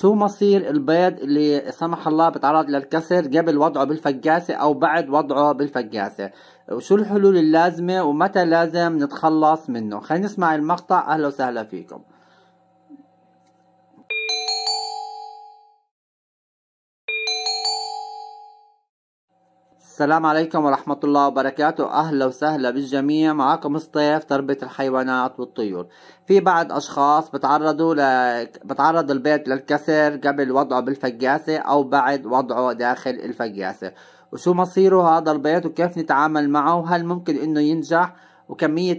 شو مصير البيض اللي سمح الله بتعرض للكسر قبل وضعه بالفجاسة أو بعد وضعه بالفجاسة وشو الحلول اللازمة ومتى لازم نتخلص منه خلينا نسمع المقطع أهلا وسهلا فيكم السلام عليكم ورحمة الله وبركاته أهلا وسهلا بالجميع معكم الصيف تربية الحيوانات والطيور في بعض أشخاص بتعرضوا ل... بتعرض البيت للكسر قبل وضعه بالفجاسة أو بعد وضعه داخل الفجاسة وشو مصيره هذا البيت وكيف نتعامل معه وهل ممكن إنه ينجح وكمية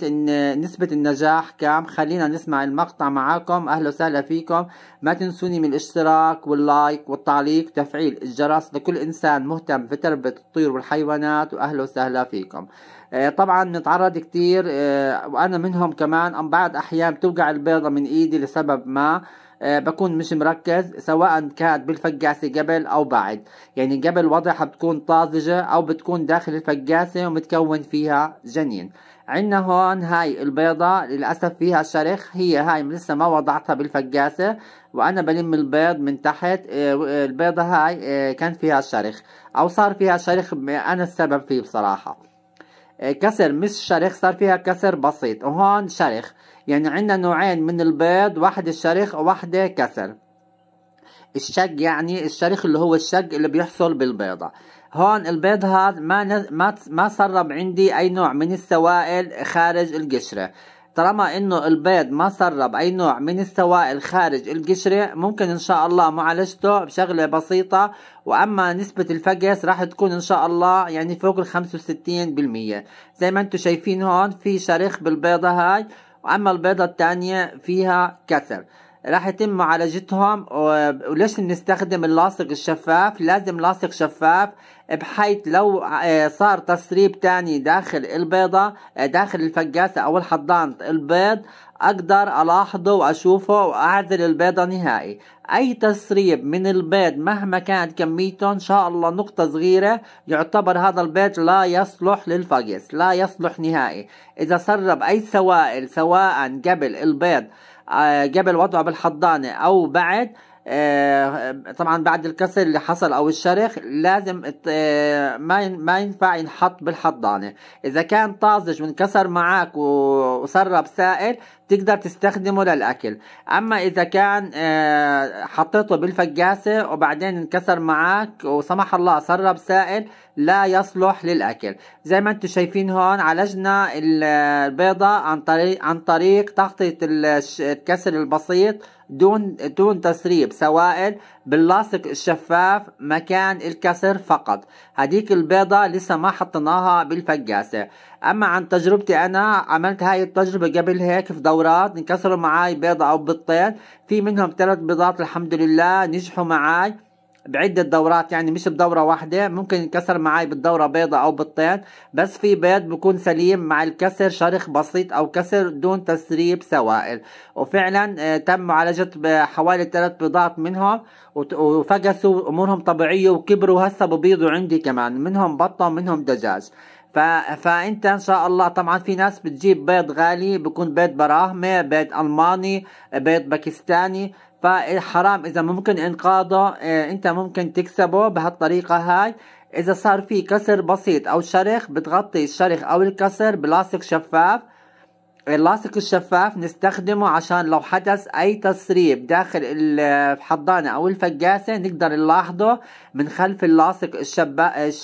نسبة النجاح كام خلينا نسمع المقطع معاكم أهلا وسهلا فيكم ما تنسوني من الاشتراك واللايك والتعليق وتفعيل الجرس لكل إنسان مهتم في تربية الطيور والحيوانات وأهلا وسهلا فيكم آه، طبعا بنتعرض كتير آه، وانا منهم كمان ام بعد احيان بتوقع البيضة من ايدي لسبب ما آه، بكون مش مركز سواء كانت بالفقاسة قبل أو بعد يعني قبل وضعها بتكون طازجة أو بتكون داخل الفقاسة ومتكون فيها جنين عندنا هون هاي البيضة للأسف فيها شرخ هي هاي لسه ما وضعتها بالفقاسة وأنا بلم البيض من تحت البيضة هاي كان فيها شرخ أو صار فيها شرخ أنا السبب فيه بصراحة إيه، كسر مش شرخ صار فيها كسر بسيط وهون شرخ يعني عندنا نوعين من البيض واحد الشرخ وواحدة كسر الشق يعني الشرخ اللي هو الشق اللي بيحصل بالبيضة هون البيض هذا ما ما ما سرب عندي اي نوع من السوائل خارج القشره طالما انه البيض ما سرب اي نوع من السوائل خارج القشرة ممكن ان شاء الله معالجته بشغلة بسيطة واما نسبة الفقس راح تكون ان شاء الله يعني فوق الخمسة وستين بالمية زي ما انتم شايفين هون في شريخ بالبيضة هاي واما البيضة التانية فيها كسر راح يتم معالجتهم وليش بنستخدم اللاصق الشفاف لازم لاصق شفاف بحيث لو آه، صار تسريب تاني داخل البيضة آه، داخل الفقاسة او الحضانة البيض أقدر ألاحظه وأشوفه وأعزل البيضة نهائي أي تسريب من البيض مهما كانت كميته إن شاء الله نقطة صغيرة يعتبر هذا البيض لا يصلح للفقس لا يصلح نهائي إذا سرب أي سوائل سواء قبل البيض آه، قبل وضعه بالحضانة أو بعد آه، طبعا بعد الكسر اللي حصل او الشرخ لازم آه، ما ما ينفع ينحط بالحضانه اذا كان طازج وانكسر معك وسرب سائل تقدر تستخدمه للأكل أما إذا كان آه، حطيته بالفقاسة وبعدين انكسر معك وسمح الله سرب سائل لا يصلح للأكل زي ما انتم شايفين هون عالجنا البيضة عن طريق, عن طريق تغطية الكسر البسيط دون دون تسريب سوائل باللاصق الشفاف مكان الكسر فقط هديك البيضة لسه ما حطيناها بالفقاسة اما عن تجربتي انا عملت هاي التجربة قبل هيك في دورات انكسروا معاي بيضة او بيضتين في منهم ثلاث بيضات الحمد لله نجحوا معاي بعدة دورات يعني مش بدورة واحدة ممكن ينكسر معاي بالدورة بيضة أو بيضتين بس في بيض بكون سليم مع الكسر شرخ بسيط أو كسر دون تسريب سوائل وفعلا آه، تم معالجة حوالي ثلاث بيضات منهم وفقسوا أمورهم طبيعية وكبروا هسه ببيضوا عندي كمان منهم بطة ومنهم دجاج فانت ان شاء الله طبعا في ناس بتجيب بيض غالي بيكون بيض براهمه بيض الماني بيض باكستاني فحرام اذا ممكن انقاذه إيه، انت ممكن تكسبه بهالطريقه هاي اذا صار في كسر بسيط او شرخ بتغطي الشرخ او الكسر بلاصق شفاف اللاصق الشفاف نستخدمه عشان لو حدث اي تسريب داخل الحضانة او الفقاسة نقدر نلاحظه من خلف اللاصق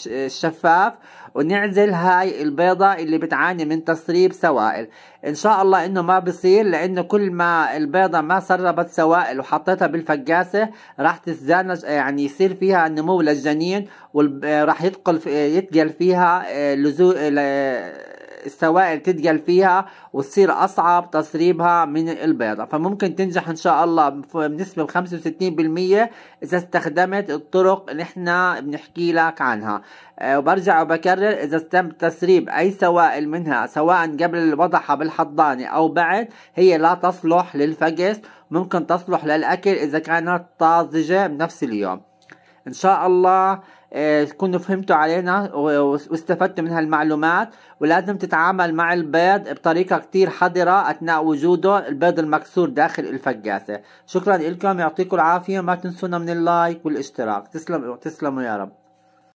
الشفاف ونعزل هاي البيضة اللي بتعاني من تسريب سوائل ان شاء الله انه ما بصير لانه كل ما البيضة ما سربت سوائل وحطيتها بالفقاسة راح تزدان يعني يصير فيها النمو للجنين وراح يدخل يتقل فيها آه، لزو السوائل تتقل فيها وتصير أصعب تسريبها من البيضة فممكن تنجح إن شاء الله بنسبة 65% إذا استخدمت الطرق اللي احنا بنحكي لك عنها آه، وبرجع وبكرر إذا تم تسريب أي سوائل منها سواء قبل وضعها بالحضانة أو بعد هي لا تصلح للفقس ممكن تصلح للأكل إذا كانت طازجة بنفس اليوم إن شاء الله آه، تكونوا فهمتوا علينا واستفدتوا من هالمعلومات ولازم تتعامل مع البيض بطريقة كتير حذرة أثناء وجوده البيض المكسور داخل الفجاسة شكرا لكم يعطيكم العافية ما تنسونا من اللايك والاشتراك تسلموا تسلموا يا رب